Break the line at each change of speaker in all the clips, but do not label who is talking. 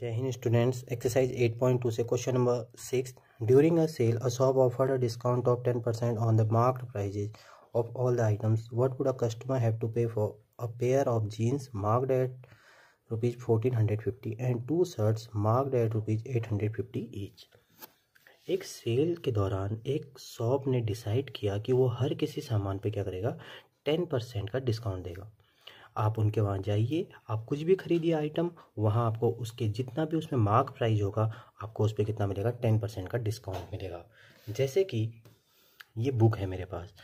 जय Hind students exercise 8.2 से question number six during a sale a shop offered a discount of ten percent on the marked prices of all the items what would a customer have to pay for a pair of jeans marked at rupees fourteen hundred fifty and two shirts marked at rupees eight hundred fifty each एक sale के दौरान एक shop ने decide किया कि वो हर किसी सामान पर क्या करेगा टेन परसेंट का डिस्काउंट देगा आप उनके वहाँ जाइए आप कुछ भी खरीदिए आइटम वहाँ आपको उसके जितना भी उसमें मार्क प्राइस होगा आपको उस पर कितना मिलेगा टेन परसेंट का डिस्काउंट मिलेगा जैसे कि ये बुक है मेरे पास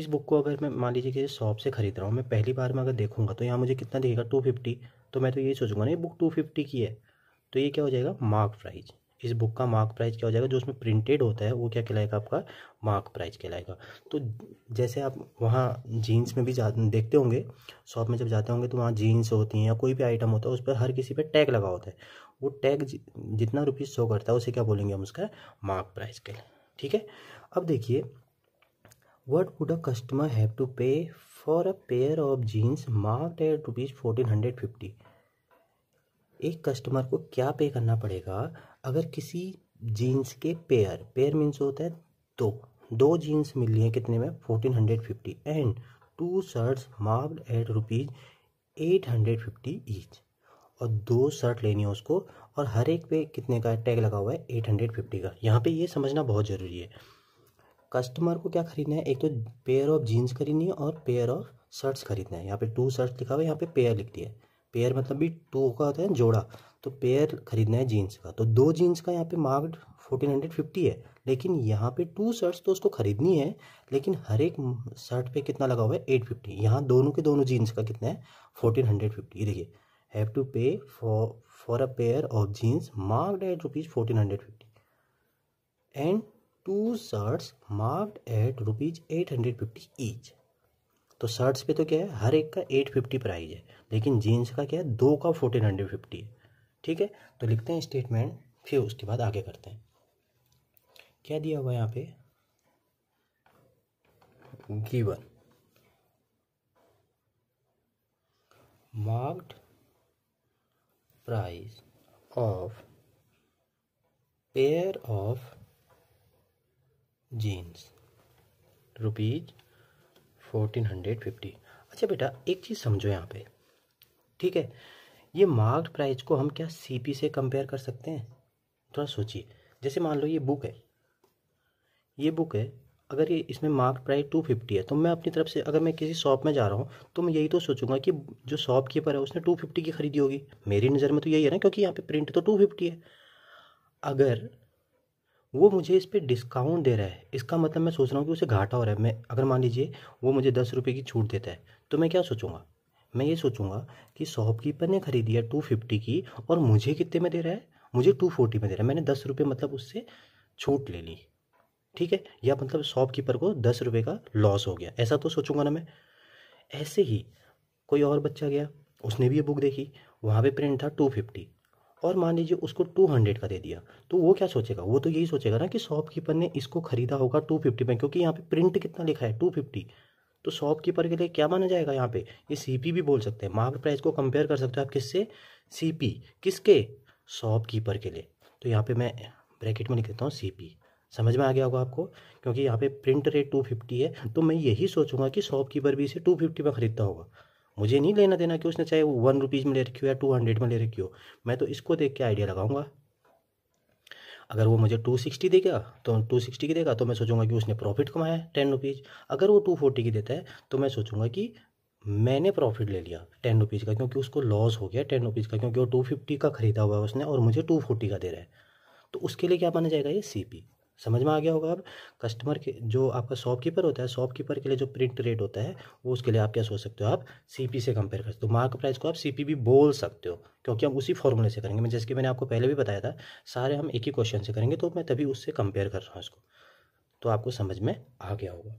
इस बुक को अगर मैं मान लीजिए कि शॉप से ख़रीद रहा हूँ मैं पहली बार में अगर देखूँगा तो यहाँ मुझे कितना दिखेगा टू फिफ्टी तो मैं तो यही सोचूंगा ना ये बुक टू फिफ्टी की है तो ये क्या हो जाएगा मार्क प्राइज इस बुक का मार्क प्राइस क्या हो जाएगा जो उसमें प्रिंटेड होता है वो क्या कहलाएगा आपका मार्क प्राइस कहलाएगा तो जैसे आप वहाँ जीन्स में भी जा देखते होंगे शॉप में जब जाते होंगे तो वहाँ जीन्स होती हैं या कोई भी आइटम होता है उस पर हर किसी पर टैग लगा होता है वो टैग जितना रुपीज़ शो करता है उसे क्या बोलेंगे हम उसका मार्क प्राइस के ठीक है अब देखिए what would a customer have to pay for a pair of jeans mark at rupees fourteen hundred fifty एक कस्टमर को क्या पे करना पड़ेगा अगर किसी जीन्स के पेयर पेयर मीन्स होता है दो दो जीन्स मिल रही हैं कितने में fourteen hundred fifty and two shirts marked at rupees eight hundred fifty each और दो शर्ट लेनी है उसको और हर एक पे कितने का टैग लगा हुआ है एट हंड्रेड फिफ्टी का यहाँ पे ये समझना बहुत ज़रूरी है कस्टमर को क्या खरीदना है एक तो पेयर ऑफ जीन्स खरीदनी है और पेयर ऑफ शर्ट्स खरीदना है यहाँ पे टू शर्ट्स लिखा हुआ है यहाँ पे पेयर लिख दिया है पेयर मतलब भी टू का होता है जोड़ा तो पेयर खरीदना है जीन्स का तो दो जीन्स का यहाँ पे मार्क्ड फोर्टीन हंड्रेड फिफ्टी है लेकिन यहाँ पे टू शर्ट्स तो उसको ख़रीदनी है लेकिन हर एक शर्ट पे कितना लगा हुआ है एट फिफ्टी यहाँ दोनों के दोनों जीन्स का कितना है फोर्टीन हंड्रेड फिफ्टी देखिए have to pay for for a pair of jeans marked at rupees fourteen hundred fifty and two shirts marked at rupees eight hundred fifty each तो shirts पे तो क्या है हर एक का एट फिफ्टी प्राइज है लेकिन जीन्स का क्या है दो का फोर्टीन हंड्रेड फिफ्टी है ठीक है तो लिखते हैं स्टेटमेंट फिर उसके बाद आगे करते हैं क्या दिया हुआ यहाँ पे given marked price of pair of jeans rupees fourteen hundred fifty अच्छा बेटा एक चीज़ समझो यहाँ पे ठीक है ये मार्क्ड प्राइस को हम क्या सीपी से कंपेयर कर सकते हैं थोड़ा सोचिए जैसे मान लो ये बुक है ये बुक है अगर ये इसमें मार्क प्राइस टू फिफ्टी है तो मैं अपनी तरफ से अगर मैं किसी शॉप में जा रहा हूँ तो मैं यही तो सोचूंगा कि जो शॉप कीपर है उसने टू फिफ्टी की खरीदी होगी मेरी नज़र में तो यही है ना क्योंकि यहाँ पे प्रिंट तो टू फिफ्टी है अगर वो मुझे इस पर डिस्काउंट दे रहा है इसका मतलब मैं सोच रहा हूँ कि उसे घाटा हो रहा है मैं अगर मान लीजिए वो मुझे दस रुपये की छूट देता है तो मैं क्या सोचूंगा मैं ये सोचूंगा कि शॉपकीपर ने खरीदी है टू फिफ्टी की और मुझे कितने में दे रहा है मुझे टू फोर्टी में दे रहा है मैंने दस रुपये मतलब उससे छूट ले ली ठीक है या मतलब शॉपकीपर को दस रुपये का लॉस हो गया ऐसा तो सोचूंगा ना मैं ऐसे ही कोई और बच्चा गया उसने भी ये बुक देखी वहाँ पे प्रिंट था टू फिफ्टी और मान लीजिए उसको टू हंड्रेड का दे दिया तो वो क्या सोचेगा वो तो यही सोचेगा ना कि शॉपकीपर ने इसको खरीदा होगा टू फिफ्टी में क्योंकि यहाँ पे प्रिंट कितना लिखा है टू फिफ्टी तो शॉपकीपर के लिए क्या माना जाएगा यहाँ पे ये सीपी भी बोल सकते हैं मार्केट प्राइस को कंपेयर कर सकते हो आप किससे सीपी किसके शॉपकीपर के लिए तो यहाँ पे मैं ब्रैकेट में लिख देता हूँ सीपी समझ में आ गया होगा आपको क्योंकि यहाँ पे प्रिंट रेट टू फिफ्टी है तो मैं यही सोचूंगा कि शॉपकीपर भी इसे टू फिफ्टी में ख़रीदता होगा मुझे नहीं लेना देना कि उसने चाहे वो वन रुपीज़ में ले रखी हो या टू हंड्रेड में ले रखी हो मैं तो इसको देख के आइडिया लगाऊंगा अगर वो मुझे टू सिक्सटी देगा तो टू सिक्सटी की देगा तो मैं सोचूंगा कि उसने प्रॉफिट कमाया है टेन रुपीज़ अगर वो टू फोर्टी की देता है तो मैं सोचूंगा कि मैंने प्रॉफिट ले लिया टेन रुपीज़ का क्योंकि उसको लॉस हो गया टेन रुपीज़ का क्योंकि वो टू फिफ्टी का ख़रीदा हुआ है उसने और मुझे टू फोर्टी का दे रहा है तो उसके लिए क्या माना जाएगा ये सी पी समझ में आ गया होगा अब कस्टमर के जो आपका शॉपकीपर होता है शॉपकीपर के लिए जो प्रिंट रेट होता है वो उसके लिए आप क्या सोच सकते हो आप सीपी से कंपेयर कर सकते हो मार्क प्राइस को आप सीपी भी बोल सकते हो क्योंकि हम उसी फॉर्मूले से करेंगे मैं जैसे कि मैंने आपको पहले भी बताया था सारे हम एक ही क्वेश्चन से करेंगे तो मैं तभी उससे कंपेयर कर रहा हूँ इसको तो आपको समझ में आ गया होगा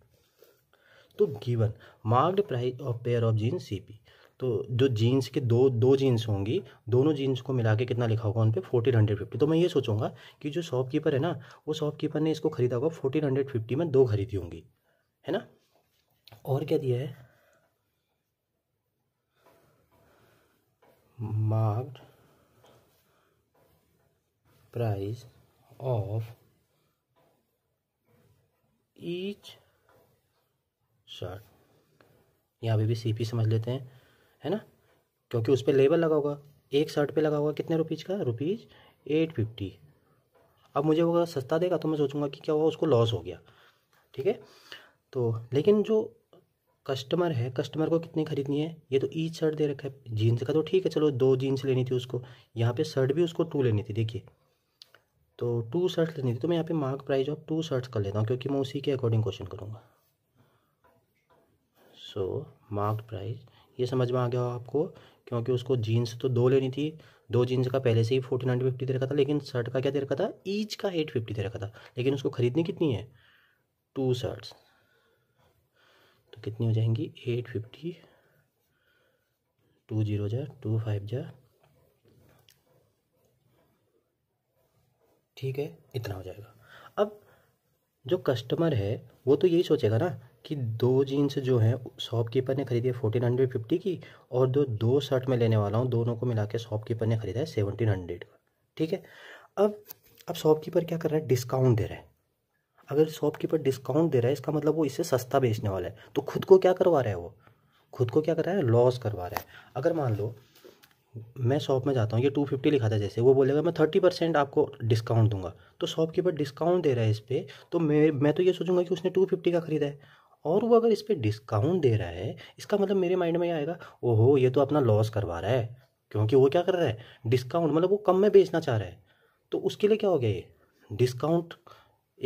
तो given marked price of pair of jean पी तो जो जीन्स के दो दो जीन्स होंगी दोनों जीन्स को मिला के कितना लिखा होगा उन पर फोर्टीन हंड्रेड फिफ्टी तो मैं ये सोचूंगा कि जो शॉपकीपर है ना वो शॉपकीपर ने इसको खरीदा होगा फोर्टीन हंड्रेड फिफ्टी में दो खरीदी होंगी है ना और क्या दिया है marked price of each shirt यहाँ पे भी सी पी समझ लेते हैं है ना क्योंकि उस पर लेबल लगा होगा एक शर्ट पे लगा होगा कितने रुपीज़ का रुपीज़ एट फिफ्टी अब मुझे वो सस्ता देगा तो मैं सोचूंगा कि क्या हुआ उसको लॉस हो गया ठीक है तो लेकिन जो कस्टमर है कस्टमर को कितनी खरीदनी है ये तो ईच शर्ट दे रखा है जीन्स का तो ठीक है चलो दो जीन्स लेनी थी उसको यहाँ पे शर्ट भी उसको टू लेनी थी देखिए तो टू शर्ट लेनी थी तो मैं यहाँ पे mark price of two shirts कर लेता हूँ क्योंकि मैं उसी के अकॉर्डिंग क्वेश्चन करूँगा सो मार्क प्राइस ये समझ में आ गया आपको क्योंकि उसको जीन्स तो दो लेनी थी दो जीन्स का पहले से ही फोर्टी नाइन फिफ्टी दे रखा था लेकिन शर्ट का क्या दे रखा था ईच का एट फिफ्टी दे रखा था लेकिन उसको ख़रीदनी कितनी है टू शर्ट्स तो कितनी हो जाएंगी एट फिफ्टी टू जीरो जा टू फाइव जा ठीक है इतना हो जाएगा अब जो कस्टमर है वो तो यही सोचेगा ना कि दो जीन्स जो हैं शॉपकीपर ने खरीदी है फोर्टीन हंड्रेड फिफ्टी की और जो दो शर्ट में लेने वाला हूँ दोनों को मिला के शॉपकीपर ने खरीदा है सेवनटीन हंड्रेड का ठीक है अब अब शॉपकीपर क्या कर रहा है डिस्काउंट दे रहा है अगर शॉपकीपर डिस्काउंट दे रहा है इसका मतलब वो इससे सस्ता बेचने वाला है तो खुद को क्या करवा रहा है वो खुद को क्या कर रहा है लॉस करवा रहा है अगर मान लो मैं शॉप में जाता हूँ ये टू फिफ्टी लिखा था जैसे वो बोलेगा मैं थर्टी परसेंट आपको डिस्काउंट दूंगा तो शॉपकीपर डिस्काउंट दे रहा है इस पर तो मैं मैं तो ये सोचूंगा कि उसने टू फिफ्टी का खरीदा है और वो अगर इस पर डिस्काउंट दे रहा है इसका मतलब मेरे माइंड में ये आएगा ओहो ये तो अपना लॉस करवा रहा है क्योंकि वो क्या कर रहा है डिस्काउंट मतलब वो कम में बेचना चाह रहा है तो उसके लिए क्या हो गया ये डिस्काउंट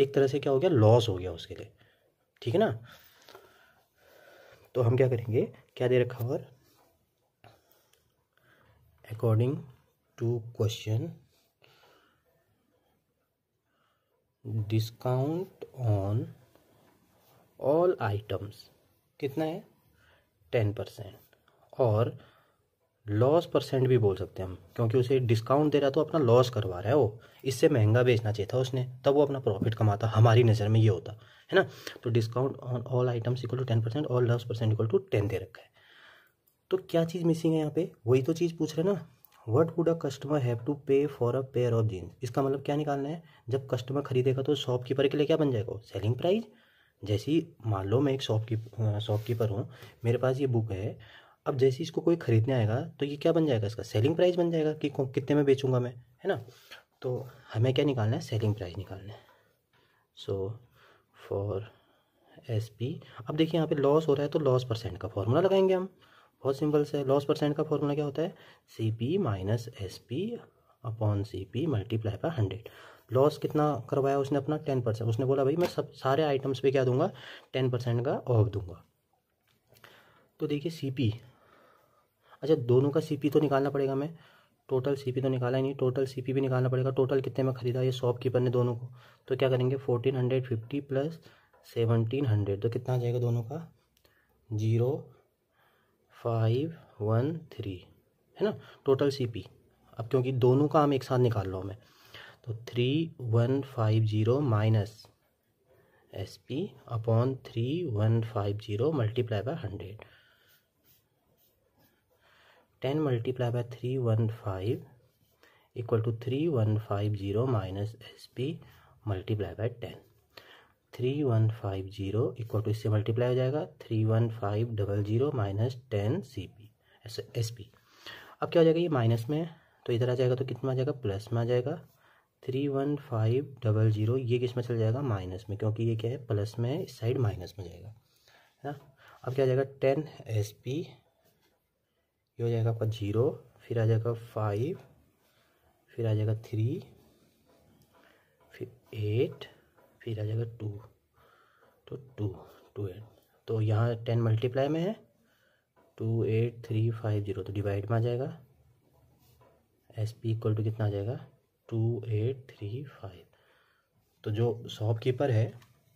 एक तरह से क्या हो गया लॉस हो गया उसके लिए ठीक है ना तो हम क्या करेंगे क्या दे रखा और according to question discount on all items कितना है टेन परसेंट और लॉस परसेंट भी बोल सकते हैं हम क्योंकि उसे डिस्काउंट दे रहा तो अपना लॉस करवा रहा है वो इससे महंगा बेचना चाहिए था उसने तब वो अपना प्रॉफिट कमाता हमारी नज़र में ये होता है ना तो discount on all items equal to ten percent और loss percent equal to ten दे रखा है तो क्या चीज़ मिसिंग है यहाँ पे वही तो चीज़ पूछ रहे ना what would a customer have to pay for a pair of jeans इसका मतलब क्या निकालना है जब कस्टमर खरीदेगा तो शॉपकीपर के लिए क्या बन जाएगा सेलिंग प्राइस जैसे ही मान लो मैं एक शॉप की शॉपकीपर हूँ मेरे पास ये बुक है अब जैसे इसको कोई ख़रीदने आएगा तो ये क्या बन जाएगा इसका सेलिंग प्राइस बन जाएगा कि कितने में बेचूंगा मैं है ना तो हमें क्या निकालना है सेलिंग प्राइस निकालना है सो फॉर एस पी अब देखिए यहाँ पे लॉस हो रहा है तो लॉस परसेंट का फॉर्मूला लगाएंगे हम बहुत सिंपल से लॉस परसेंट का फॉर्मूला क्या होता है C P minus S P upon C P multiply by hundred loss कितना करवाया उसने अपना टेन परसेंट उसने बोला भाई मैं सब सारे आइटम्स पे क्या दूंगा टेन परसेंट का ऑफ दूंगा तो देखिए सीपी अच्छा दोनों का सीपी तो निकालना पड़ेगा मैं टोटल सीपी तो निकाला ही नहीं टोटल सीपी भी निकालना पड़ेगा टोटल कितने में ख़रीदा ये शॉपकीपर ने दोनों को तो क्या करेंगे fourteen hundred fifty plus seventeen hundred तो कितना आ जाएगा दोनों का जीरो फाइव वन थ्री है ना टोटल सीपी अब क्योंकि दोनों का हम एक साथ निकाल रहा हूँ मैं तो three one five zero minus S P upon three one five zero multiply by hundred ten multiply by three one five equal to three one five zero minus S P multiply by ten three one five zero equal to इससे multiply हो जाएगा three one five double zero minus ten C P S S P अब क्या हो जाएगा ये minus में तो इधर आ जाएगा तो कितना आ जाएगा प्लस में आ जाएगा three one five double zero ये किस में चल जाएगा माइनस में क्योंकि ये क्या है प्लस में इस साइड माइनस में जाएगा है ना अब क्या आ जाएगा टेन एस पी ये हो जाएगा आपका जीरो फिर आ जाएगा फाइव फिर आ जाएगा थ्री फिर एट फिर आ जाएगा टू तो टू टू एट तो यहाँ टेन मल्टीप्लाई में है two eight three five zero तो डिवाइड में आ जाएगा एस पी इक्वल टू कितना आ जाएगा टू एट थ्री फाइव तो जो शॉपकीपर है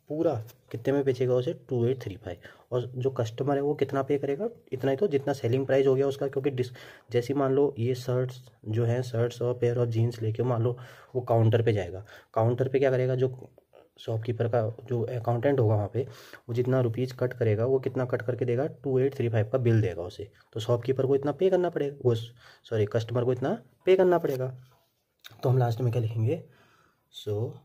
पूरा कितने में बेचेगा उसे टू एट थ्री फाइव और जो कस्टमर है वो कितना पे करेगा इतना ही तो जितना सेलिंग प्राइस हो गया उसका क्योंकि डिस जैसे मान लो ये शर्ट्स जो हैं शर्ट्स और पेयर ऑफ जीन्स लेके मान लो वो काउंटर पे जाएगा काउंटर पे क्या करेगा जो शॉपकीपर का जो अकाउंटेंट होगा वहाँ पे वो जितना रुपीज़ कट करेगा वो कितना कट करके देगा टू एट थ्री फाइव का बिल देगा उसे तो शॉपकीपर को इतना पे करना पड़ेगा वो सॉरी कस्टमर को इतना पे करना पड़ेगा तो हम लास्ट में क्या लिखेंगे सो so,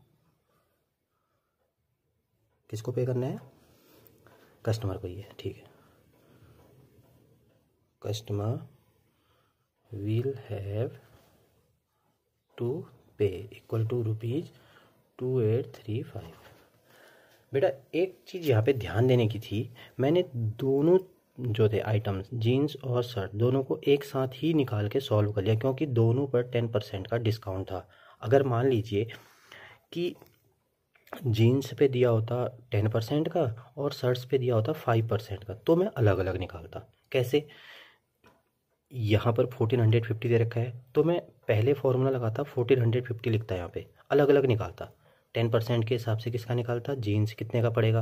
किसको पे करना है कस्टमर को ये ठीक है customer will have to pay equal to rupees two eight three five बेटा एक चीज़ यहाँ पे ध्यान देने की थी मैंने दोनों जो थे आइटम्स जीन्स और शर्ट दोनों को एक साथ ही निकाल के सॉल्व कर लिया क्योंकि दोनों पर टेन परसेंट का डिस्काउंट था अगर मान लीजिए कि जीन्स पे दिया होता टेन परसेंट का और शर्ट्स पे दिया होता फाइव परसेंट का तो मैं अलग अलग निकालता कैसे यहाँ पर फोर्टीन हंड्रेड फिफ्टी दे रखा है तो मैं पहले फार्मूला लगाता फोर्टीन हंड्रेड फिफ्टी लिखता यहाँ पे अलग अलग निकालता टेन परसेंट के हिसाब से किसका निकालता जीन्स कितने का पड़ेगा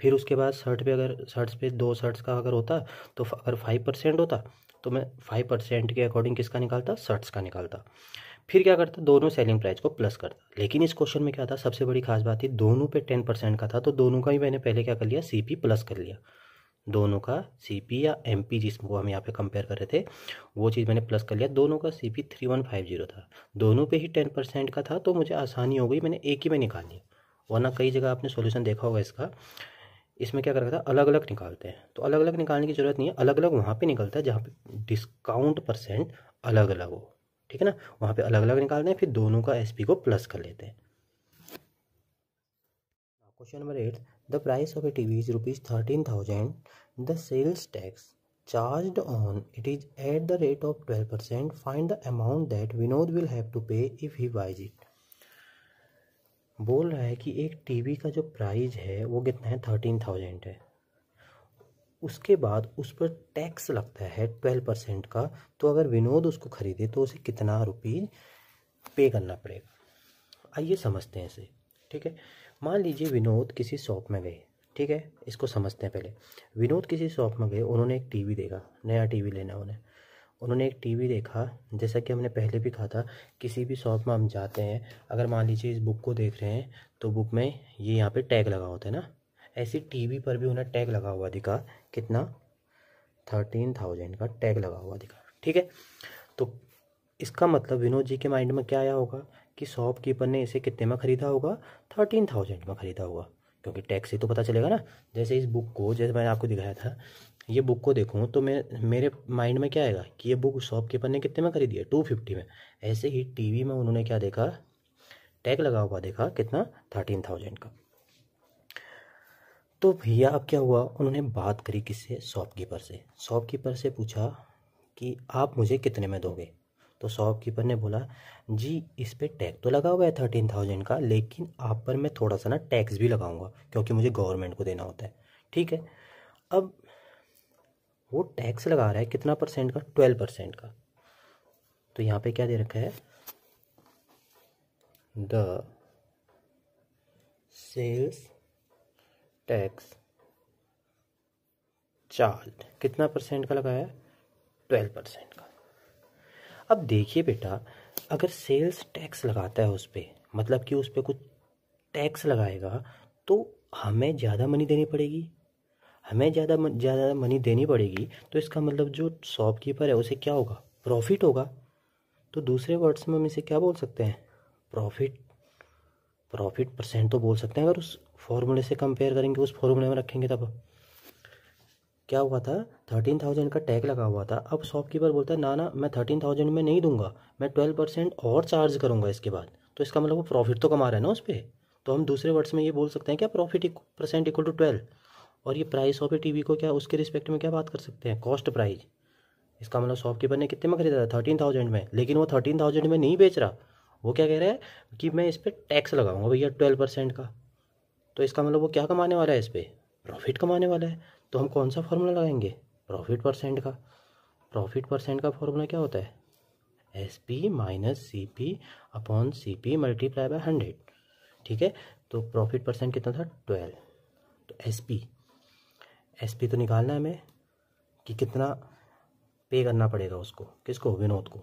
फिर उसके बाद शर्ट पे अगर शर्ट्स पे दो शर्ट्स का अगर होता तो अगर फाइव परसेंट होता तो मैं फाइव परसेंट के अकॉर्डिंग किसका निकालता शर्ट्स का निकालता फिर क्या करता दोनों सेलिंग प्राइस को प्लस करता लेकिन इस क्वेश्चन में क्या था सबसे बड़ी खास बात थी दोनों पे टेन परसेंट का था तो दोनों का ही मैंने पहले क्या कर लिया सी पी प्लस कर लिया दोनों का सी पी या एम पी जिसको हम यहाँ पे कंपेयर कर रहे थे वो चीज़ मैंने प्लस कर लिया दोनों का C P three one five zero था दोनों पे ही टेन परसेंट का था तो मुझे आसानी हो गई मैंने एक ही में निकाल लिया वरना कई जगह आपने सोल्यूशन देखा होगा इसका इसमें क्या कर था अलग अलग निकालते हैं तो अलग अलग निकालने की ज़रूरत नहीं है अलग अलग वहाँ पर निकलता है जहाँ पर डिस्काउंट परसेंट अलग अलग हो ठीक है ना वहाँ पर अलग अलग निकालते हैं फिर दोनों का एस को प्लस कर लेते हैं question number eight The price of a TV is rupees thirteen thousand. The sales tax charged on it is at the rate of twelve percent. Find the amount that Vinod will have to pay if he buys it. बोल रहा है कि एक TV का जो price है वो कितना है थर्टीन थाउजेंड है उसके बाद उस पर टैक्स लगता है ट्वेल्व परसेंट का तो अगर विनोद उसको ख़रीदे तो उसे कितना रुपीज़ पे करना पड़ेगा आइए समझते हैं इसे ठीक है मान लीजिए विनोद किसी शॉप में गए ठीक है इसको समझते हैं पहले विनोद किसी शॉप में गए उन्होंने एक टीवी देखा नया टीवी लेना उन्हें उन्होंने एक टीवी देखा जैसा कि हमने पहले भी कहा था किसी भी शॉप में हम जाते हैं अगर मान लीजिए इस बुक को देख रहे हैं तो बुक में ये यहाँ पे टैग लगा होता है ना ऐसी टीवी पर भी उन्हें टैग लगा हुआ दिखा कितना थर्टीन थाउजेंड का टैग लगा हुआ दिखा ठीक है तो इसका मतलब विनोद जी के माइंड में क्या आया होगा कि शॉपकीपर ने इसे कितने में ख़रीदा होगा थर्टीन थाउजेंड में ख़रीदा होगा क्योंकि टैक्स से तो पता चलेगा ना जैसे इस बुक को जैसे मैंने आपको दिखाया था ये बुक को देखूँ तो मैं मेरे माइंड में क्या आएगा कि ये बुक शॉपकीपर ने कितने में खरीदी है टू फिफ्टी में ऐसे ही टीवी में उन्होंने क्या देखा टैग लगा हुआ देखा कितना थर्टीन थाउजेंड का तो भैया अब क्या हुआ उन्होंने बात करी किससे शॉपकीपर से शॉपकीपर से पूछा कि आप मुझे कितने में दोगे तो शॉपकीपर ने बोला जी इस पर टैक्स तो लगा हुआ है थर्टीन थाउजेंड का लेकिन आप पर मैं थोड़ा सा ना टैक्स भी लगाऊंगा क्योंकि मुझे गवर्नमेंट को देना होता है ठीक है अब वो टैक्स लगा रहा है कितना परसेंट का ट्वेल्व परसेंट का तो यहाँ पे क्या दे रखा है द सेल्स टैक्स चार्ज कितना परसेंट का लगाया ट्वेल्व परसेंट अब देखिए बेटा अगर सेल्स टैक्स लगाता है उस पर मतलब कि उस पर कुछ टैक्स लगाएगा तो हमें ज़्यादा मनी देनी पड़ेगी हमें ज़्यादा ज़्यादा मनी देनी पड़ेगी तो इसका मतलब जो शॉपकीपर है उसे क्या होगा प्रॉफिट होगा तो दूसरे वर्ड्स में हम इसे क्या बोल सकते हैं प्रॉफिट प्रॉफिट परसेंट तो बोल सकते हैं अगर उस फॉर्मूले से कंपेयर करेंगे उस फॉर्मूले में रखेंगे तब क्या हुआ था थर्टीन थाउजेंड का टैग लगा हुआ था अब शॉपकीपर बोलता है ना ना मैं थर्टीन थाउजेंड में नहीं दूंगा मैं ट्वेल्व परसेंट और चार्ज करूंगा इसके बाद तो इसका मतलब वो प्रॉफिट तो कमा रहा है ना उस पर तो हम दूसरे वर्ड्स में ये बोल सकते हैं क्या profit percent equal to twelve और ये प्राइस ऑफ ए टी को क्या उसके रिस्पेक्ट में क्या बात कर सकते हैं कॉस्ट प्राइस इसका मतलब शॉपकीपर ने कितने में खरीदा था थर्टीन थाउजेंड में लेकिन वो थर्टीन थाउजेंड में नहीं बेच रहा वो क्या कह रहा है कि मैं इस पर टैक्स लगाऊंगा भैया ट्वेल्व परसेंट का तो इसका मतलब वो क्या कमाने वाला है इस पर प्रॉफिट कमाने वाला है तो हम कौन सा फॉर्मूला लगाएंगे प्रॉफिट परसेंट का प्रॉफिट परसेंट का फॉर्मूला क्या होता है S P minus C P upon C P multiply by hundred ठीक है तो प्रॉफिट परसेंट कितना था ट्वेल्व तो एस पी एस पी तो निकालना है हमें कि कितना पे करना पड़ेगा उसको किसको विनोद को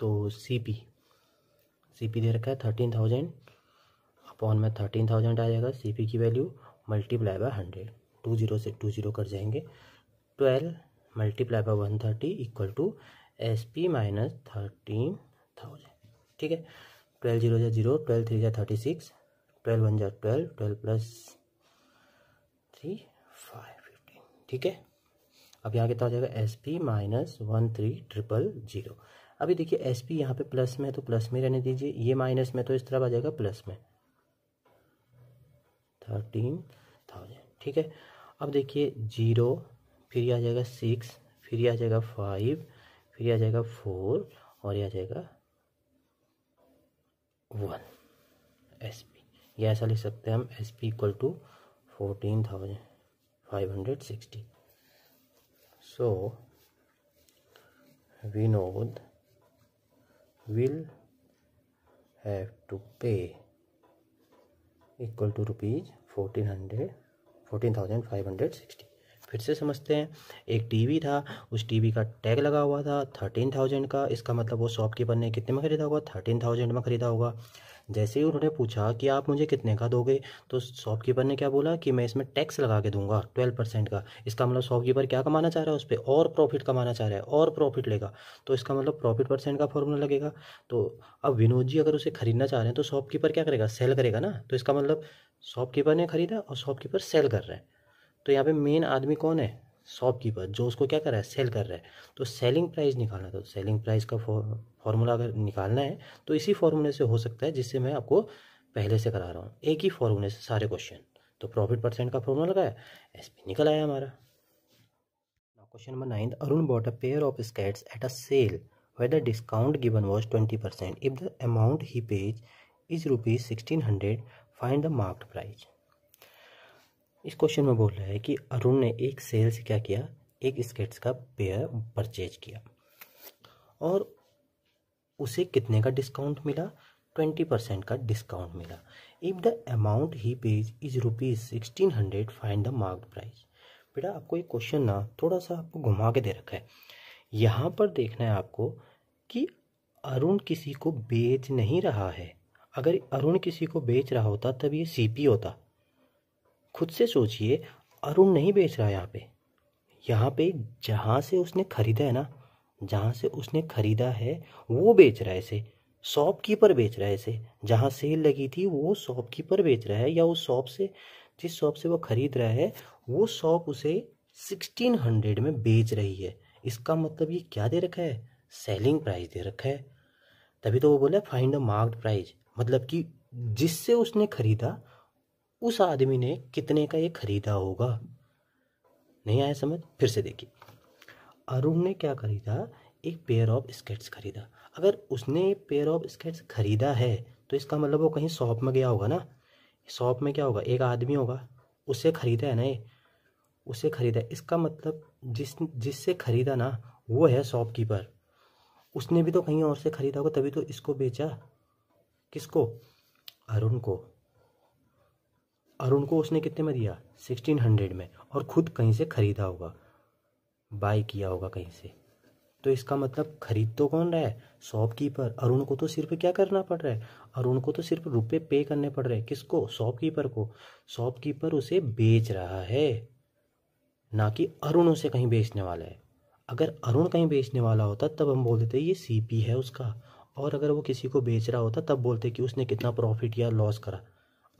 तो सी पी सी पी दे रखा है थर्टीन थाउजेंड अपॉन में थर्टीन थाउजेंड आ जाएगा सी पी की value multiply by hundred two zero से टू जीरो कर जाएंगे twelve multiply by one thirty equal to S P minus thirteen thousand ठीक है ट्वेल्व जीरो जै जीरो ट्वेल्व थ्री जै थर्टी सिक्स ट्वेल्व वन जै twelve twelve plus three five fifteen ठीक है अब यहाँ कितना हो जाएगा S P minus one three triple zero अभी देखिए एस पी यहाँ पे प्लस में है तो प्लस में रहने दीजिए ये माइनस में तो इस तरफ आ जाएगा प्लस में थर्टीन थाउजेंड ठीक है अब देखिए जीरो फिर यह आ जाएगा सिक्स फिर यह आ जाएगा फाइव फिर यह आ जाएगा फोर और यह आ जाएगा वन एस पी यह ऐसा लिख सकते हैं हम S P equal to fourteen thousand five hundred sixty so Vinod have to pay equal to rupees fourteen hundred fourteen thousand five hundred sixty फिर से समझते हैं एक टीवी था उस टीवी का टैग लगा हुआ था थर्टीन थाउजेंड का इसका मतलब वो शॉपकीपर ने कितने में खरीदा होगा थर्टीन थाउजेंड में खरीदा होगा जैसे ही उन्होंने पूछा कि आप मुझे कितने का दोगे तो शॉपकीपर ने क्या बोला कि मैं इसमें टैक्स लगा के दूंगा ट्वेल्व परसेंट का इसका मतलब शॉपकीपर क्या कमाना चाह रहा है उस पर और प्रॉफिट कमाना चाह रहा है और प्रॉफिट लेगा तो इसका मतलब प्रॉफिट परसेंट का फॉर्मूला लगेगा तो अब विनोद जी अगर उसे खरीदना चाह रहे हैं तो शॉपकीपर क्या करेगा सेल करेगा ना तो इसका मतलब शॉपकीपर ने खरीदा और शॉपकीपर सेल कर रहे हैं तो यहाँ पे मेन आदमी कौन है शॉपकीपर जो उसको क्या कर रहा है सेल कर रहा है तो सेलिंग प्राइस निकालना था सेलिंग प्राइस का फॉर्मूला अगर निकालना है तो इसी फॉर्मूले से हो सकता है जिससे मैं आपको पहले से करा रहा हूँ एक ही फॉर्मूले से सारे क्वेश्चन तो प्रॉफिट परसेंट का फॉर्मूला लगाया एस पी निकल आया हमारा question number nine Arun bought a pair of skates at a sale discount given was twenty percent if the amount he pays is rupees sixteen hundred find the marked price इस question में बोल रहा है कि अरुण ने एक सेल से क्या किया एक स्केट्स का पेयर परचेज किया और उसे कितने का डिस्काउंट मिला ट्वेंटी परसेंट का डिस्काउंट मिला if the amount he pays is rupees sixteen hundred find the mark price बेटा आपको ये क्वेश्चन ना थोड़ा सा आपको घुमा के दे रखा है यहाँ पर देखना है आपको कि अरुण किसी को बेच नहीं रहा है अगर अरुण किसी को बेच रहा होता तब ये सी होता खुद से सोचिए अरुण नहीं बेच रहा यहाँ पे यहाँ पे जहाँ से उसने ख़रीदा है ना जहाँ से उसने ख़रीदा है वो बेच रहा है इसे शॉपकीपर बेच रहा है इसे जहाँ सेल लगी थी वो शॉपकीपर बेच रहा है या उस शॉप से जिस शॉप से वो ख़रीद रहा है वो शॉप उसे सिक्सटीन हंड्रेड में बेच रही है इसका मतलब ये क्या दे रखा है सेलिंग प्राइस दे रखा है तभी तो वो बोला फाइंड अ मार्क्ड प्राइस मतलब कि जिससे उसने ख़रीदा उस आदमी ने कितने का ये खरीदा होगा नहीं आया समझ फिर से देखिए अरुण ने क्या खरीदा एक पेयर ऑफ स्केट्स खरीदा अगर उसने पेयर ऑफ स्केट्स खरीदा है तो इसका मतलब वो कहीं शॉप में गया होगा ना शॉप में क्या होगा एक आदमी होगा उससे ख़रीदा है ना ये उसे ख़रीदा इसका मतलब जिस जिससे ख़रीदा ना वो है शॉपकीपर उसने भी तो कहीं और से ख़रीदा होगा तभी तो इसको बेचा किसको अरुण को अरुण को उसने कितने में दिया सिक्सटीन हंड्रेड में और ख़ुद कहीं से ख़रीदा होगा बाय किया होगा कहीं से तो इसका मतलब खरीद तो कौन रहा है शॉपकीपर अरुण को तो सिर्फ क्या करना पड़ रहा है अरुण को तो सिर्फ रुपए पे करने पड़ रहे हैं किसको शॉपकीपर को शॉपकीपर उसे बेच रहा है ना कि अरुण उसे कहीं बेचने वाला है अगर अरुण कहीं बेचने वाला होता तब हम बोल देते ये सीपी है उसका और अगर वो किसी को बेच रहा होता तब बोलते कि उसने कितना प्रॉफिट या लॉस करा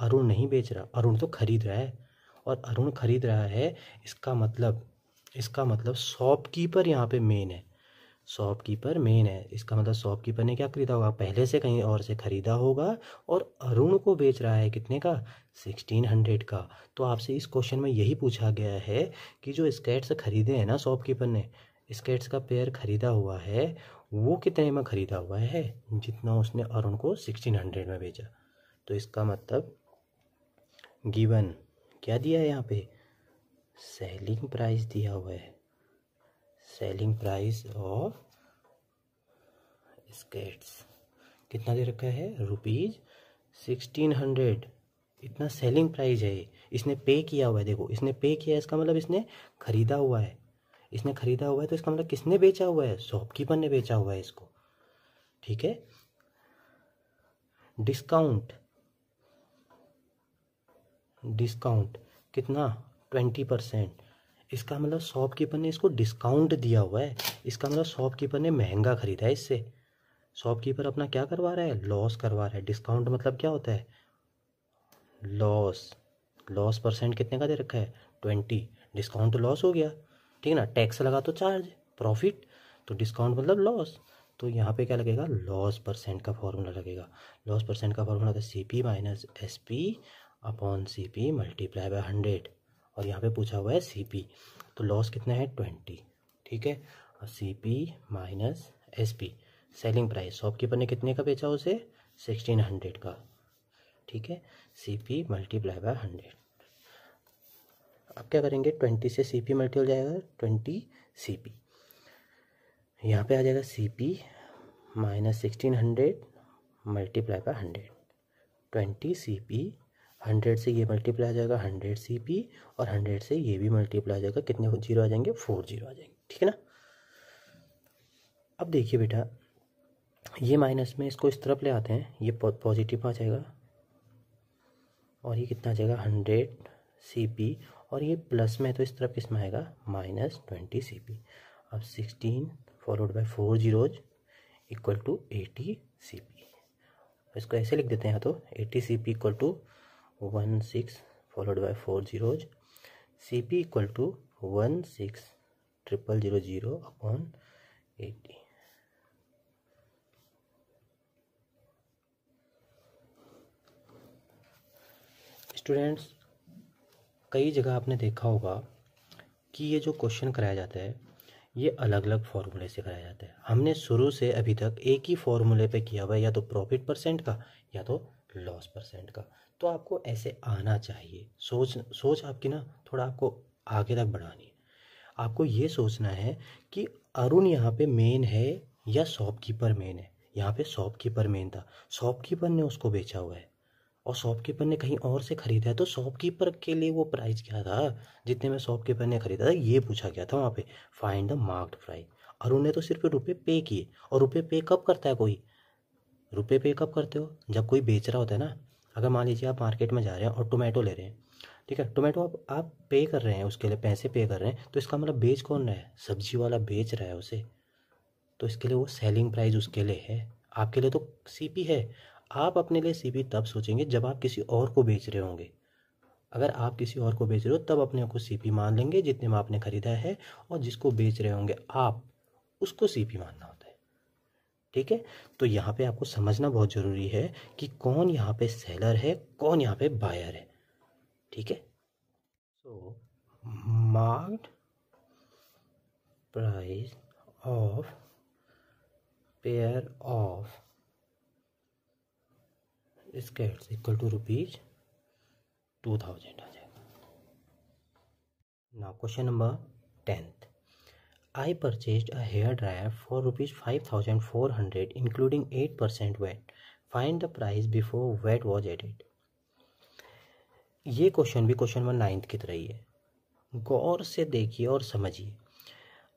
अरुण नहीं बेच रहा अरुण तो खरीद रहा है और अरुण खरीद रहा है इसका मतलब इसका मतलब शॉपकीपर यहाँ पे मेन है शॉपकीपर मेन है इसका मतलब शॉपकीपर ने क्या खरीदा होगा पहले से कहीं और से ख़रीदा होगा और अरुण को बेच रहा है कितने का सिक्सटीन हंड्रेड का तो आपसे इस क्वेश्चन में यही पूछा गया है कि जो स्केट्स खरीदे हैं ना शॉपकीपर ने स्केट्स का पेयर ख़रीदा हुआ है वो कितने में ख़रीदा हुआ है जितना उसने अरुण को सिक्सटीन हंड्रेड में बेचा तो इसका मतलब गिवन क्या दिया है यहाँ पे सेलिंग प्राइस दिया हुआ है सेलिंग प्राइस ऑफ स्केट्स कितना दे रखा है रुपीज़ सिक्सटीन हंड्रेड इतना सेलिंग प्राइस है इसने पे किया हुआ है देखो इसने पे किया है इसका मतलब इसने खरीदा हुआ है इसने खरीदा हुआ है तो इसका मतलब किसने बेचा हुआ है शॉपकीपर ने बेचा हुआ है इसको ठीक है डिस्काउंट डिस्काउंट कितना ट्वेंटी परसेंट इसका मतलब शॉपकीपर ने इसको डिस्काउंट दिया हुआ है इसका मतलब शॉपकीपर ने महंगा खरीदा है इससे शॉपकीपर अपना क्या करवा रहा है लॉस करवा रहा है डिस्काउंट मतलब क्या होता है लॉस लॉस परसेंट कितने का दे रखा है ट्वेंटी डिस्काउंट तो लॉस हो गया ठीक है ना टैक्स लगा तो चार्ज प्रॉफिट तो डिस्काउंट मतलब लॉस तो यहाँ पे क्या लगेगा लॉस परसेंट का फॉर्मूला लगेगा लॉस परसेंट का फॉर्मूला होता है C P minus S P upon C P multiply by hundred और यहाँ पे पूछा हुआ है सी पी तो लॉस कितना है ट्वेंटी ठीक है और C P minus S P selling price shopkeeper ने कितने का बेचा उसे सिक्सटीन हंड्रेड का ठीक है C P multiply by hundred अब क्या करेंगे ट्वेंटी से सी पी मल्टी हो जाएगा ट्वेंटी सी पी यहाँ पर आ जाएगा C P minus sixteen hundred multiply by hundred twenty C P hundred से ये मल्टीप्लाई आ जाएगा हंड्रेड सी पी और हंड्रेड से ये भी मल्टीप्लाई आ जाएगा कितने जीरो आ जाएंगे फोर जीरो आ जाएंगे ठीक है ना अब देखिए बेटा ये माइनस में इसको इस तरफ ले आते हैं ये पॉजिटिव आ जाएगा और ये कितना आ जाएगा हंड्रेड सी पी और ये प्लस में तो इस तरफ किस में आएगा माइनस ट्वेंटी सी पी अब sixteen followed by four zeros equal to eighty C P इसको ऐसे लिख देते हैं तो eighty C P equal to one six followed four zeros C P equal to one six triple zero zero upon eighty students कई जगह आपने देखा होगा कि ये जो क्वेश्चन कराया जाता है ये अलग अलग फार्मूले से कराया जाता है हमने शुरू से अभी तक एक ही फार्मूले पे किया हुआ है या तो प्रॉफिट परसेंट का या तो लॉस परसेंट का तो आपको ऐसे आना चाहिए सोच सोच आपकी ना थोड़ा आपको आगे तक बढ़ानी है आपको ये सोचना है कि अरुण यहाँ पे मेन है या शॉपकीपर मेन है यहाँ पे शॉपकीपर मेन था शॉपकीपर ने उसको बेचा हुआ है और शॉपकीपर ने कहीं और से खरीदा है तो शॉपकीपर के लिए वो प्राइस क्या था जितने में शॉपकीपर ने खरीदा था ये पूछा गया था वहाँ पे find the marked price Arun ने तो सिर्फ रुपये पे किए और रुपये पे कब करता है कोई रुपये पे कब करते हो जब कोई बेच रहा होता है ना अगर मान लीजिए आप मार्केट में जा रहे हैं और टोमेटो ले रहे हैं ठीक है टोमेटो आप आप पे कर रहे हैं उसके लिए पैसे पे कर रहे हैं तो इसका मतलब बेच कौन रहा है सब्जी वाला बेच रहा है उसे तो इसके लिए वो सेलिंग प्राइस उसके लिए है आपके लिए तो सीपी है आप अपने लिए सीपी तब सोचेंगे जब आप किसी और को बेच रहे होंगे अगर आप किसी और को बेच रहे हो तब अपने को सीपी मान लेंगे जितने में आपने ख़रीदा है और जिसको बेच रहे होंगे आप उसको सीपी मानना होता ठीक है तो यहाँ पे आपको समझना बहुत ज़रूरी है कि कौन यहाँ पे सेलर है कौन यहाँ पे बायर है ठीक है so marked price of pair of skates equal to rupees two thousand आ जाएगा ना question number tenth I dryer for rupees five thousand four hundred including eight percent VAT find the price before VAT was added ये question भी question number ninth की तरह ही है गौर से देखिए और समझिए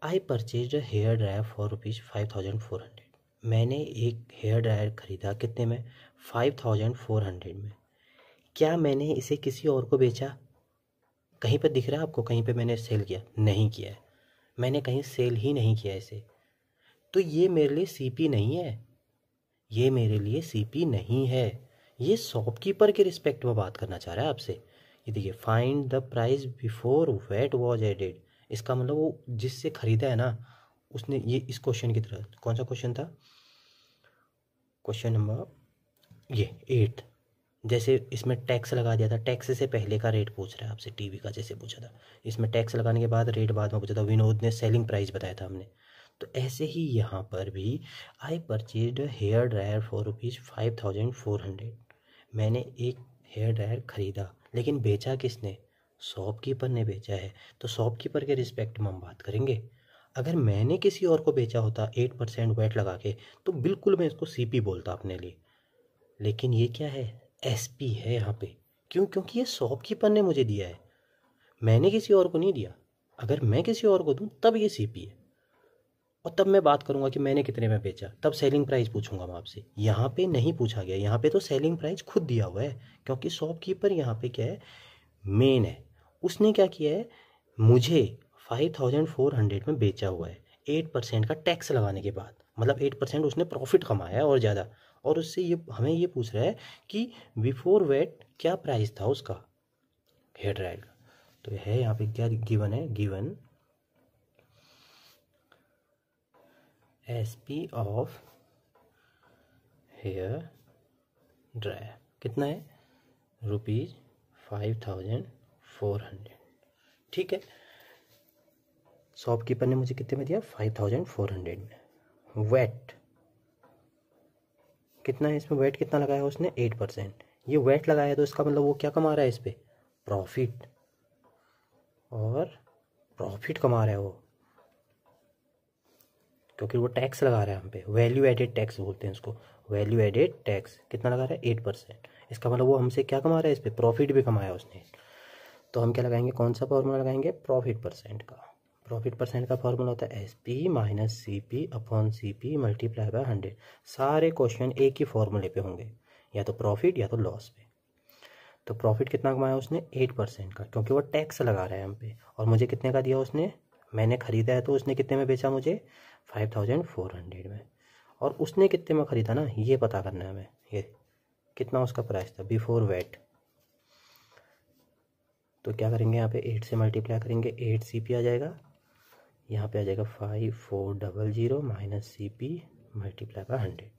I purchase a hair dryer for rupees five thousand four hundred मैंने एक हेयर ड्रायर ख़रीदा कितने में फाइव थाउजेंड फोर हंड्रेड में क्या मैंने इसे किसी और को बेचा कहीं पर दिख रहा है आपको कहीं पर मैंने सेल किया नहीं किया है मैंने कहीं सेल ही नहीं किया इसे तो ये मेरे लिए सीपी नहीं है ये मेरे लिए सीपी नहीं है ये शॉपकीपर के रिस्पेक्ट में बात करना चाह रहा है आपसे ये देखिए find the price before VAT was added इसका मतलब वो जिससे ख़रीदा है ना उसने ये इस क्वेश्चन की तरह कौन सा क्वेश्चन था क्वेश्चन नंबर ये एट्थ जैसे इसमें टैक्स लगा दिया था टैक्स से पहले का रेट पूछ रहा है आपसे टीवी का जैसे पूछा था इसमें टैक्स लगाने के बाद रेट बाद में पूछा था विनोद ने सेलिंग प्राइस बताया था हमने तो ऐसे ही यहाँ पर भी I purchase hair dryer for rupees five thousand four hundred मैंने एक हेयर ड्रायर ख़रीदा लेकिन बेचा किसने शॉपकीपर ने बेचा है तो शॉपकीपर के रिस्पेक्ट में हम बात करेंगे अगर मैंने किसी और को बेचा होता एट परसेंट वेट लगा के तो बिल्कुल मैं इसको सीपी बोलता अपने लिए लेकिन ये क्या है एस पी है यहाँ पे क्यों क्योंकि ये शॉपकीपर ने मुझे दिया है मैंने किसी और को नहीं दिया अगर मैं किसी और को दूँ तब ये सी पी है और तब मैं बात करूँगा कि मैंने कितने में बेचा तब सेलिंग प्राइस पूछूंगा मैं आपसे यहाँ पे नहीं पूछा गया यहाँ पे तो सेलिंग प्राइस खुद दिया हुआ है क्योंकि शॉपकीपर यहाँ पे क्या है मेन है उसने क्या किया है मुझे फाइव थाउजेंड फोर हंड्रेड में बेचा हुआ है एट परसेंट का टैक्स लगाने के बाद मतलब एट परसेंट उसने प्रॉफिट कमाया है और ज़्यादा और उससे ये हमें ये पूछ रहा है कि बिफोर वेट क्या प्राइस था उसका हेयर ड्रायर का तो है यहाँ पे क्या गिवन है given S P of hair dryer कितना है rupees five thousand four hundred ठीक है शॉपकीपर ने मुझे कितने में दिया फाइव थाउजेंड फोर हंड्रेड में वेट कितना है इसमें वेट कितना लगाया उसने एट परसेंट ये वेट लगाया तो इसका मतलब वो क्या कमा रहा है इस पर प्रॉफिट और प्रॉफिट कमा रहा है वो क्योंकि वो टैक्स लगा रहा है हम पे वैल्यू एडेड टैक्स बोलते हैं उसको वैल्यू एडेड टैक्स कितना लगा रहा है एट परसेंट इसका मतलब वो हमसे क्या कमा रहा है इस पर प्रॉफिट भी कमाया उसने तो हम क्या लगाएंगे कौन सा फॉर्मूला लगाएंगे प्रॉफिट परसेंट का प्रॉफिट परसेंट का फॉर्मूला होता है S P minus C P upon C P multiply by hundred सारे क्वेश्चन एक ही फॉर्मूले पे होंगे या तो प्रॉफिट या तो लॉस पे तो प्रॉफिट कितना कमाया उसने एट परसेंट का क्योंकि वो टैक्स लगा रहा है हम पे और मुझे कितने का दिया उसने मैंने ख़रीदा है तो उसने कितने में बेचा मुझे फाइव थाउजेंड फोर हंड्रेड में और उसने कितने में ख़रीदा ना ये पता करना है हमें ये कितना उसका प्राइस था बिफोर वेट तो क्या करेंगे यहाँ पे एट से मल्टीप्लाई करेंगे एट सी पी आ जाएगा यहाँ पे आ जाएगा five four double zero minus C P multiply by hundred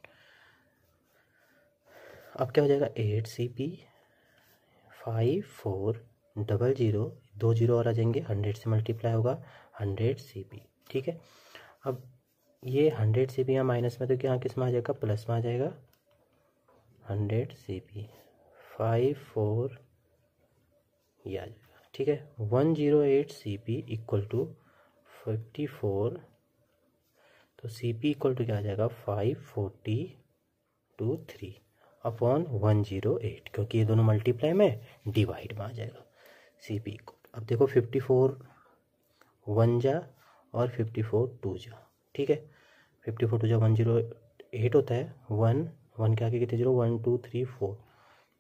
अब क्या हो जाएगा eight C P five four double zero दो जीरो और आ जाएंगे हंड्रेड से मल्टीप्लाई होगा हंड्रेड सी पी ठीक है अब ये हंड्रेड सी पी यहाँ माइनस में तो क्या किस में आ जाएगा प्लस में आ जाएगा hundred C P five four ये आ जाएगा ठीक है one zero eight C P equal to fifty four तो सी पी इक्वल टू क्या आ जाएगा five forty two three upon one zero eight क्योंकि ये दोनों मल्टीप्लाई में डिवाइड में आ जाएगा सी पी इक्वल अब देखो फिफ्टी फोर वन जा और फिफ्टी फोर टू जा ठीक है फिफ्टी फोर टू जा वन जीरो एट होता है वन वन के आगे कितने zero one two three four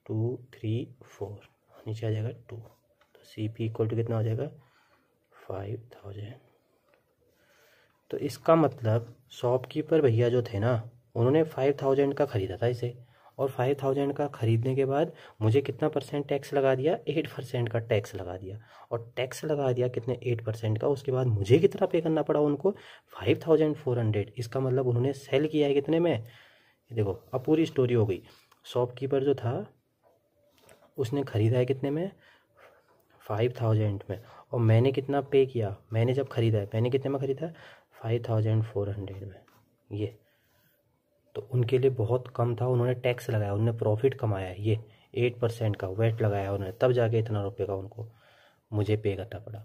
two three four नीचे आ जाएगा टू तो सी पी इक्वल टू कितना हो जाएगा फाइव थाउजेंड तो इसका मतलब शॉपकीपर भैया जो थे ना उन्होंने फाइव थाउजेंड का ख़रीदा था इसे और फाइव थाउजेंड का ख़रीदने के बाद मुझे कितना परसेंट टैक्स लगा दिया एट परसेंट का टैक्स लगा दिया और टैक्स लगा दिया कितने एट परसेंट का उसके बाद मुझे कितना पे करना पड़ा उनको फाइव थाउजेंड फोर हंड्रेड इसका मतलब उन्होंने सेल किया है कितने में देखो अब पूरी स्टोरी हो गई शॉपकीपर जो था उसने ख़रीदा है कितने में फाइव थाउजेंड में और मैंने कितना पे किया मैंने जब ख़रीदा है मैंने कितने में ख़रीदा है फाइव थाउजेंड फोर हंड्रेड में ये तो उनके लिए बहुत कम था उन्होंने टैक्स लगाया उन्होंने प्रॉफिट कमाया ये एट परसेंट का वेट लगाया उन्होंने तब जाके इतना रुपये का उनको मुझे पे करना पड़ा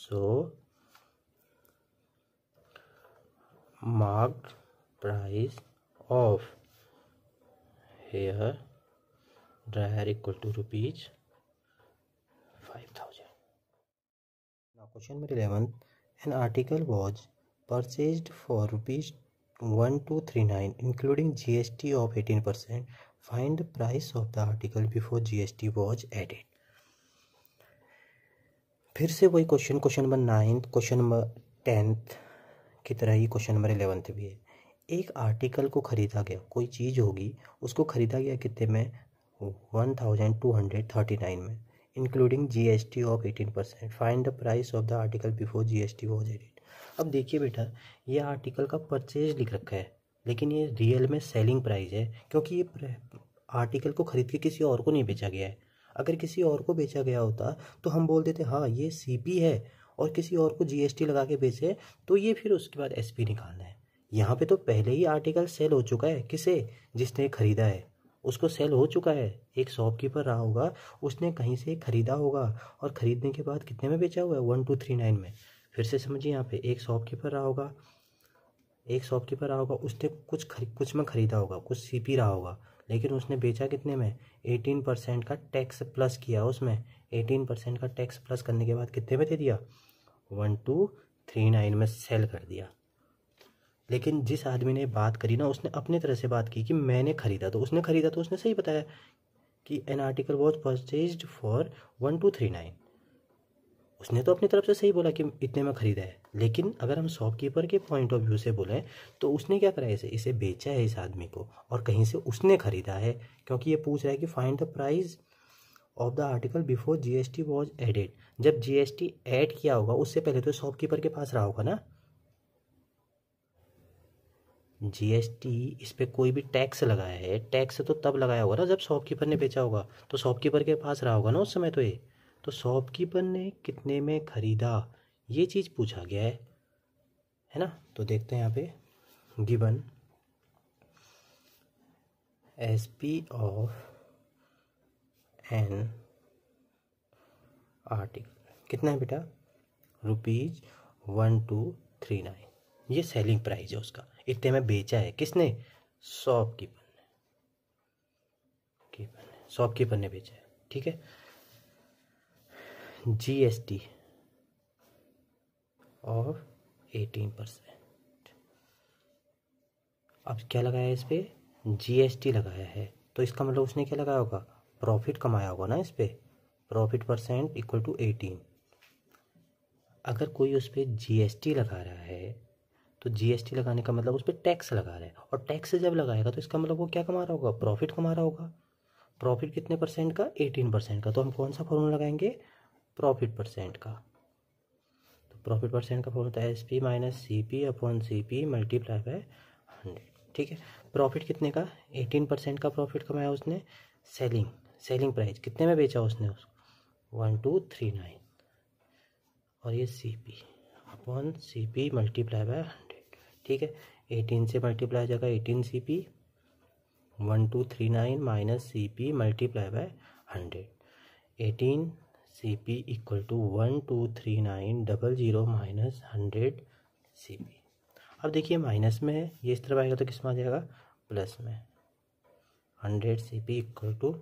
so so, mark price of hair dryer equal to rupees five thousand question number eleven an article was purchase for rupees one two three nine including G S T of eighteen percent find the price of the article before G S T was added फिर से वही question question number ninth question number tenth की तरह ही question number eleventh भी है एक article को ख़रीदा गया कोई चीज़ होगी उसको ख़रीदा गया कितने में one thousand two hundred thirty nine में including G S T of eighteen percent find the price of the article before G T was added अब देखिए बेटा ये आर्टिकल का परचेज लिख रखा है लेकिन ये रियल में सेलिंग प्राइस है क्योंकि ये आर्टिकल को ख़रीद के किसी और को नहीं बेचा गया है अगर किसी और को बेचा गया होता तो हम बोल देते हाँ ये सी पी है और किसी और को जी एस टी लगा के बेचे तो ये फिर उसके बाद एस पी निकालना है यहाँ पे तो पहले ही आर्टिकल सेल हो चुका है किसे जिसने खरीदा है उसको सेल हो चुका है एक शॉपकीपर रहा होगा उसने कहीं से ख़रीदा होगा और ख़रीदने के बाद कितने में बेचा हुआ है वन टू थ्री नाइन में फिर से समझिए यहाँ पे एक शॉपकीपर रहा होगा एक शॉपकीपर रहा होगा उसने कुछ खरी, कुछ में ख़रीदा होगा कुछ सीपी रहा होगा लेकिन उसने बेचा कितने में एटीन परसेंट का टैक्स प्लस किया उसमें एटीन परसेंट का टैक्स प्लस करने के बाद कितने में दे दिया वन टू थ्री नाइन में सेल कर दिया लेकिन जिस आदमी ने बात करी ना उसने अपने तरह से बात की कि मैंने ख़रीदा तो उसने ख़रीदा तो उसने सही बताया कि an article was purchase for one two three nine उसने तो अपनी तरफ से सही बोला कि इतने में ख़रीदा है लेकिन अगर हम शॉपकीपर के पॉइंट ऑफ व्यू से बोलें तो उसने क्या करा इसे इसे बेचा है इस आदमी को और कहीं से उसने ख़रीदा है क्योंकि ये पूछ रहा है कि find the price of the article before G S T was added जब जी एस टी एड किया होगा उससे पहले तो शॉपकीपर के पास रहा होगा ना जीएसटी इस पर कोई भी टैक्स लगाया है टैक्स तो तब लगाया होगा ना जब शॉपकीपर ने बेचा होगा तो शॉपकीपर के पास रहा होगा ना उस समय तो ये तो शॉपकीपर ने कितने में ख़रीदा ये चीज़ पूछा गया है है ना तो देखते हैं यहाँ पे given S P of an article कितना है बेटा rupees one two three nine ये सेलिंग प्राइस है उसका इतने में बेचा है किसने शॉपकीपर ने कीपर ने शॉपकीपर ने बेचा है ठीक है जीएसटी और एटीन परसेंट अब क्या लगाया इस पर जीएसटी लगाया है तो इसका मतलब उसने क्या लगाया होगा प्रॉफिट कमाया होगा ना इस पर profit percent equal to eighteen अगर कोई उस पर जी रहा है तो जीएसटी लगाने का मतलब उस पर टैक्स लगा रहा है और टैक्स जब लगाएगा तो इसका मतलब वो क्या कमा रहा होगा प्रॉफिट कमा रहा होगा प्रॉफिट कितने परसेंट का एटीन परसेंट का तो हम कौन सा फॉर्मूला लगाएंगे प्रॉफिट परसेंट का तो प्रॉफिट परसेंट का formula S P minus C P upon C P multiply by hundred ठीक है प्रॉफिट कितने का एटीन परसेंट का प्रॉफिट कमाया उसने सेलिंग सेलिंग प्राइस कितने में बेचा उसने उसको वन टू थ्री नाइन और ये C P upon C P multiply by hundred ठीक है एटीन से मल्टीप्लाई हो जाएगा eighteen C P one two three nine minus C P multiply by hundred eighteen C P equal to one two three nine double zero minus hundred C P अब देखिए minus में है ये इस तरफ आएगा तो किस में आ जाएगा प्लस में hundred C P equal to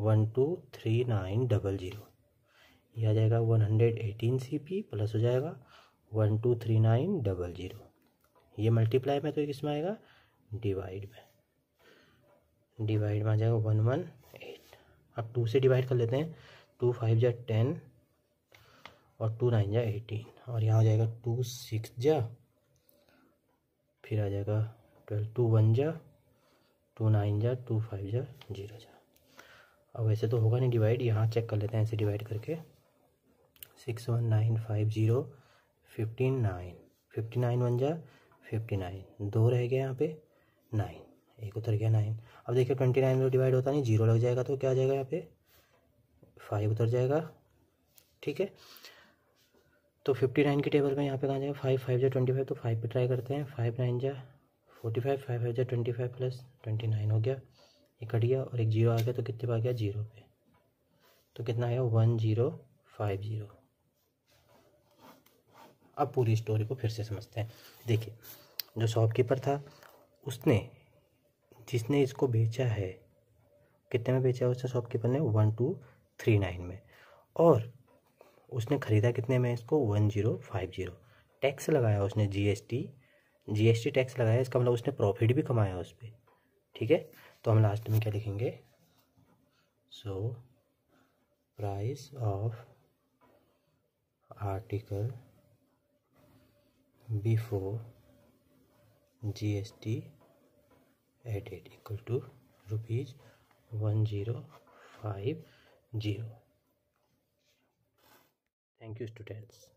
one two three nine double zero ये आ जाएगा one hundred eighteen C P plus हो जाएगा one two three nine double zero ये मल्टीप्लाई में तो ये किसमें आएगा डिवाइड में डिवाइड में आ जाएगा वन वन एट अब टू से डिवाइड कर लेते हैं टू फाइव जा टेन और टू नाइन जा एटीन और यहाँ आ जाएगा टू सिक्स जा फिर आ जाएगा ट्वेल्व टू वन जा टू नाइन जा टू फाइव जा जीरो जा अब वैसे तो होगा नहीं डिवाइड यहाँ चेक कर लेते हैं ऐसे डिवाइड करके six one nine five zero fifty nine fifty nine one जा फिफ्टी नाइन दो रह गया यहाँ पे नाइन एक उतर गया नाइन अब देखिए ट्वेंटी नाइन में डिवाइड होता नहीं जीरो लग जाएगा तो क्या आ जाएगा यहाँ पे फाइव उतर जाएगा ठीक है तो फिफ्टी नाइन की टेबल में यहाँ पे कहाँ जाएगा फाइव फाइव जो ट्वेंटी फाइव तो फाइव पे ट्राई करते हैं फाइव नाइन जा फोर्टी फाइव फाइव फाइव जा twenty five plus twenty nine हो गया एक कट गया और एक जीरो आ गया तो कितने पे आ गया जीरो पे तो कितना आया वन जीरो फाइव जीरो अब पूरी स्टोरी को फिर से समझते हैं देखिए जो शॉपकीपर था उसने जिसने इसको बेचा है कितने में बेचा है उसने शॉपकीपर ने वन टू थ्री नाइन में और उसने ख़रीदा कितने में इसको one zero five zero tax लगाया उसने जीएसटी जीएसटी टैक्स लगाया इसका मतलब उसने प्रॉफिट भी कमाया उस पर ठीक है तो हम लास्ट में क्या लिखेंगे so price of article before GST added equal to rupees 1050 thank you students